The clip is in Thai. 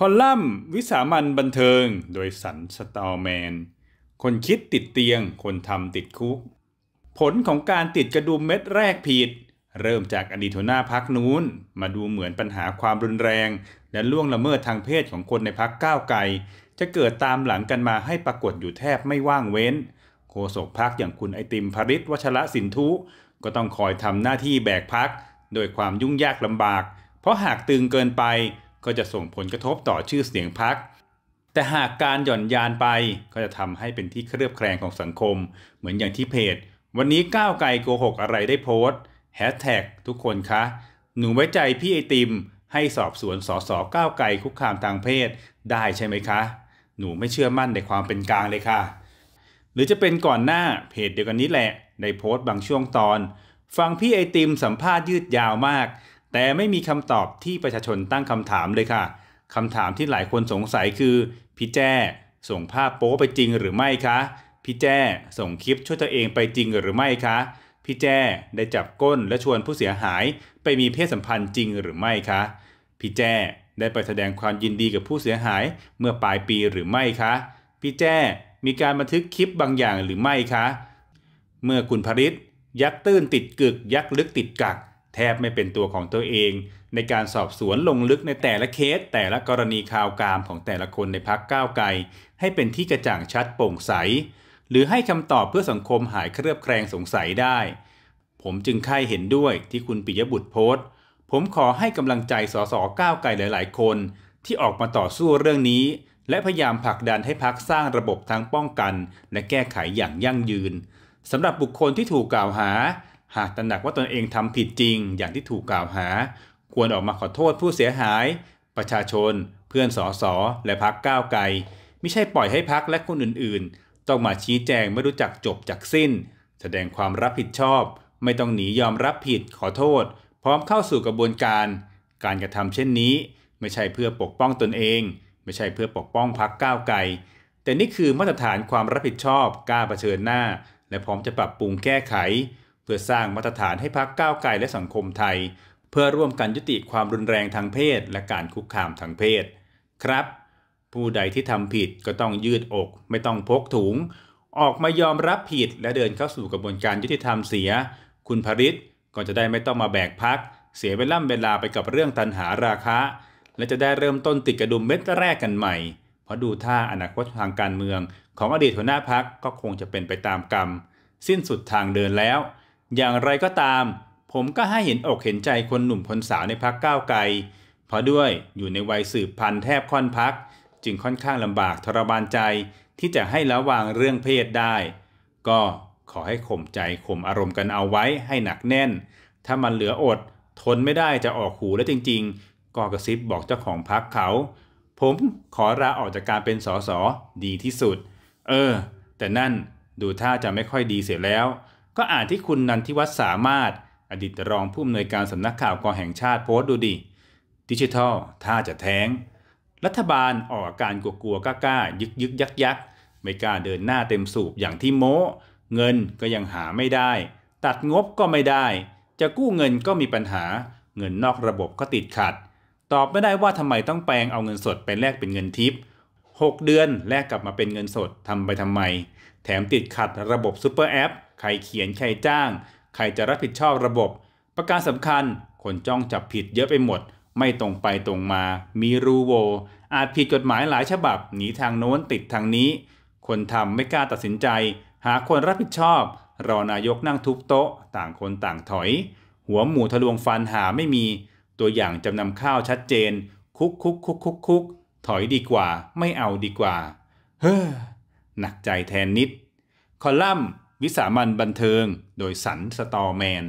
คอลัมน์วิสามันบันเทิง โดยสันสตอแมน คนคิดติดเตียงคนทำติดคุก ผลของการติดกระดุมเม็ดแรกผิด เริ่มจากอดีตหัวหน้าพักนู้น มาดูเหมือนปัญหาความรุนแรง และล่วงละเมิดทางเพศของคนในพักก้าวไกลจะเกิดตามหลังกันมาให้ปรากฏอยู่แทบไม่ว่างเว้น โฆษกพักอย่างคุณไอติมภริศวัชระสินทุ ก็ต้องคอยทำหน้าที่แบกพักโดยความยุ่งยากลำบาก เพราะหากตึงเกินไปก็จะส่งผลกระทบต่อชื่อเสียงพรรค แต่หากการหย่อนยานไปก็จะทำให้เป็นที่เครือบแคลงของสังคม เหมือนอย่างที่เพจ วันนี้ก้าวไกลโกหกอะไรได้โพสต์แฮชแท็กทุกคนคะ หนูไว้ใจพี่ไอติม ให้สอบสวนสอสอก้าวไกลคุกคามทางเพศ ได้ใช่ไหมคะ หนูไม่เชื่อมั่นในความเป็นกลางเลยค่ะ หรือจะเป็นก่อนหน้าเพจเดียวกันนี้แหละ ในโพสต์บางช่วงตอน ฟังพี่ไอติมสัมภาษณ์ยืดยาวมากแต่ไม่มีคำตอบที่ประชาชนตั้งคำถามเลยค่ะคำถามที่หลายคนสงสัยคือพี่แจ้ส่งภาพโป๊ไปจริงหรือไม่คะพี่แจ้ส่งคลิปช่วยตัวเองไปจริงหรือไม่คะพี่แจ้ได้จับก้นและชวนผู้เสียหาย ไปมีเพศสัมพันธ์จริงหรือไม่คะพี่แจ้ได้ไปแสดงความยินดีกับผู้เสียหาย เมื่อปลายปีหรือไม่คะพี่แจ้มีการบันทึกคลิปบางอย่างหรือไม่คะ เมื่อคุณพริษยักษ์ตื้นติดกึก ยักษ์ลึกติดกักแทบไม่เป็นตัวของตัวเอง ในการสอบสวนลงลึกในแต่ละเคสแต่ละกรณีข่าวกามของแต่ละคนในพักก้าวไกลให้เป็นที่กระจ่างชัดโปร่งใส หรือให้คำตอบเพื่อสังคมหายเครือบแคลงสงสัยได้ ผมจึงค่ายเห็นด้วยที่คุณปิยบุตรโพสต์ผมขอให้กำลังใจสสก้าวไกลหลาย ๆ คน ที่ออกมาต่อสู้เรื่องนี้ และพยายามผลักดันให้พักสร้างระบบทางป้องกันและแก้ไขอย่างยั่งยืนสำหรับบุคคลที่ถูกกล่าวหาหากตระหนักว่าตนเองทำผิดจริงอย่างที่ถูกกล่าวหา ควรออกมาขอโทษผู้เสียหาย ประชาชนเพื่อนสอสอและพักก้าวไกลไม่ใช่ปล่อยให้พักและคนอื่น ๆ ต้องมาชี้แจง ไม่รู้จักจบจากสิ้น แสดงความรับผิดชอบ ไม่ต้องหนียอมรับผิดขอโทษ พร้อมเข้าสู่กระบวนการ การกระทำเช่นนี้ ไม่ใช่เพื่อปกป้องตนเอง ไม่ใช่เพื่อปกป้องพักก้าวไกลแต่นี่คือมาตรฐานความรับผิดชอบกล้าเผชิญหน้า และพร้อมจะปรับปรุงแก้ไขเพื่อสร้างมาตรฐานให้พักก้าวไกลและสังคมไทย เพื่อร่วมกันยุติความรุนแรงทางเพศและการคุกคามทางเพศ ครับ ผู้ใดที่ทำผิดก็ต้องยืดอก ไม่ต้องพกถุงออกมายอมรับผิดและเดินเข้าสู่กระบวนการยุติธรรมเสีย คุณพริษก็จะได้ไม่ต้องมาแบกพัก เสียเวล่ำเวลาไปกับเรื่องตันหาราคาและจะได้เริ่มต้นติดกระดุมเม็ดแรกกันใหม่เพราะดูท่าอนาคตทางการเมือง ของอดีตหัวหน้าพักก็คงจะเป็นไปตามกรรม สิ้นสุดทางเดินแล้วอย่างไรก็ตาม ผมก็ให้เห็นอกเห็นใจคนหนุ่มคนสาวในพักก้าวไกลเพราะด้วยอยู่ในวัยสืบพันธุ์แทบค่อนพักจึงค่อนข้างลำบากทรมานใจที่จะให้ละวางเรื่องเพศได้ ก็ขอให้ข่มใจข่มอารมณ์กันเอาไว้ให้หนักแน่น ถ้ามันเหลืออดทนไม่ได้จะออกหูแล้วจริงๆ ก็กระซิบบอกเจ้าของพักเขา ผมขอลาออกจากการเป็นสสดีที่สุด เออ แต่นั่นดูท่าจะไม่ค่อยดีเสียแล้วก็อ่านที่คุณนันทิวัฒน์สามารถ อดีตรองผู้อำนวยการสำนักข่าวกองแห่งชาติโพสต์ดูดิดิจิทัลถ้าจะแท้ง รัฐบาลออกอาการกลัวๆกล้าๆยึกยึกยักยัก ไม่กล้าเดินหน้าเต็มสูบอย่างที่โม้ เงินก็ยังหาไม่ได้ ตัดงบก็ไม่ได้ จะกู้เงินก็มีปัญหา เงินนอกระบบก็ติดขัด ตอบไม่ได้ว่าทำไมต้องแปลงเอาเงินสดไปแลกเป็นเงินทิป6 เดือน แลกกลับมาเป็นเงินสด ทำไปทำไม แถมติดขัดระบบซูเปอร์แอปใครเขียนใครจ้างใครจะรับผิดชอบระบบ ประการสำคัญ คนจ้องจับผิดเยอะไปหมด ไม่ตรงไปตรงมา มีรูโวอาจผิดกฎหมายหลายฉบับ หนีทางโน้นติดทางนี้ คนทำไม่กล้าตัดสินใจ หาคนรับผิดชอบรอนายกนั่งทุบโต๊ะต่างคนต่างถอย หัวหมูทะลวงฟันหาไม่มี ตัวอย่างจำนำข้าวชัดเจน คุกคุกคุกคุกคุกถอยดีกว่าไม่เอาดีกว่า เฮ้อหนักใจแทนนิด คอลัมน์ วิสามันบันเทิง โดยสันสตอแมน